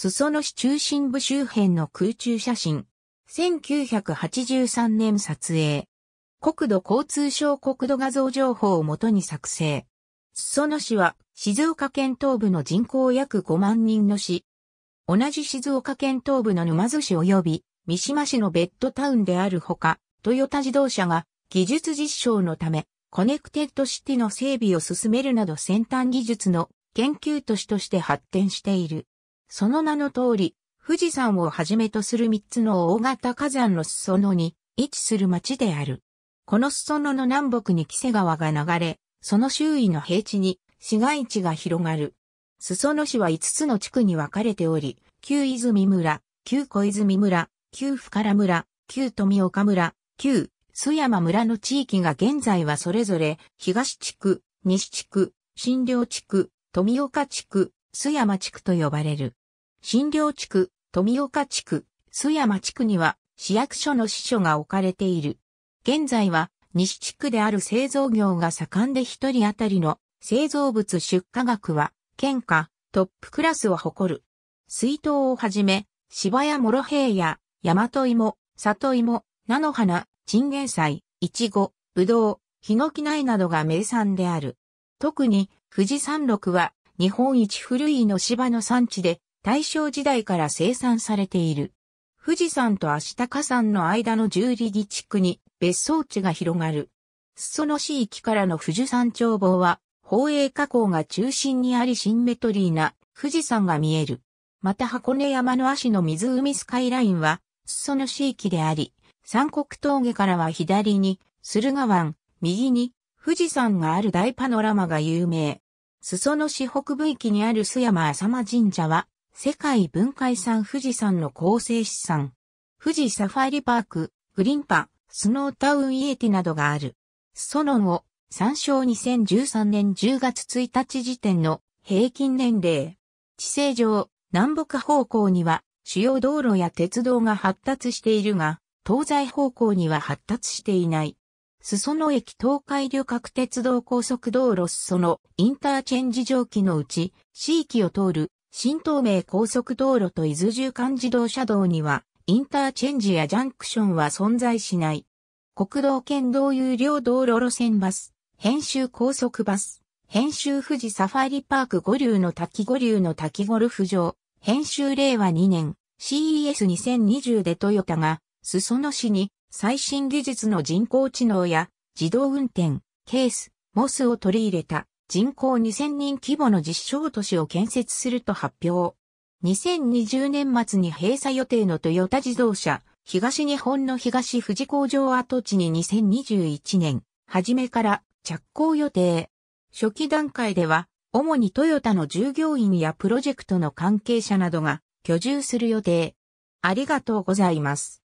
裾野市中心部周辺の空中写真。1983年撮影。国土交通省国土画像情報をもとに作成。裾野市は静岡県東部の人口約5万人の市。同じ静岡県東部の沼津市及び三島市のベッドタウンであるほか、トヨタ自動車が技術実証のためコネクテッドシティの整備を進めるなど先端技術の研究都市として発展している。その名の通り、富士山をはじめとする三つの大型火山の裾野に位置する町である。この裾野の南北に木瀬川が流れ、その周囲の平地に市街地が広がる。裾野市は5つの地区に分かれており、旧泉村、旧小泉村、旧深良村、旧富岡村、旧須山村の地域が現在はそれぞれ東地区、西地区、新領地区、富岡地区、須山地区と呼ばれる。新領地区、富岡地区、須山地区には市役所の支所が置かれている。現在は西地区である製造業が盛んで一人当たりの製造物出荷額は県下トップクラスを誇る。水筒をはじめ、芝や諸平野、大和芋、里芋、菜の花、チンゲン菜、イチゴ、ブドウ、ヒノキ苗などが名産である。特に富士山麓は日本一古いの芝の産地で大正時代から生産されている。富士山と足高山の間の十里木地区に別荘地が広がる。裾野市域からの富士山眺望は、宝永加口が中心にありシンメトリーな富士山が見える。また箱根山の足の湖スカイラインは、裾野市域であり、三国峠からは左に、駿河湾、右に、富士山がある大パノラマが有名。裾野市北部域にある須山浅間神社は、世界文化遺産富士山の構成資産、富士サファリパーク、グリンパ、スノータウンイエティなどがある。ソノンを参照2013年10月1日時点の平均年齢。地勢上、南北方向には主要道路や鉄道が発達しているが、東西方向には発達していない。裾野駅東海旅客鉄道高速道路裾野インターチェンジ上記のうち、地域を通る新東名高速道路と伊豆縦貫自動車道には、インターチェンジやジャンクションは存在しない。国道県道有料道路路線バス、編集高速バス、編集富士サファリパーク五流の滝五流の滝ゴルフ場、編集令和2年 CES2020 でトヨタが、裾野市に最新技術の人工知能や自動運転、ケース、モスを取り入れた人口2000人規模の実証都市を建設すると発表。2020年末に閉鎖予定のトヨタ自動車、東日本の東富士工場跡地に2021年、初めから着工予定。初期段階では、主にトヨタの従業員やプロジェクトの関係者などが居住する予定。ありがとうございます。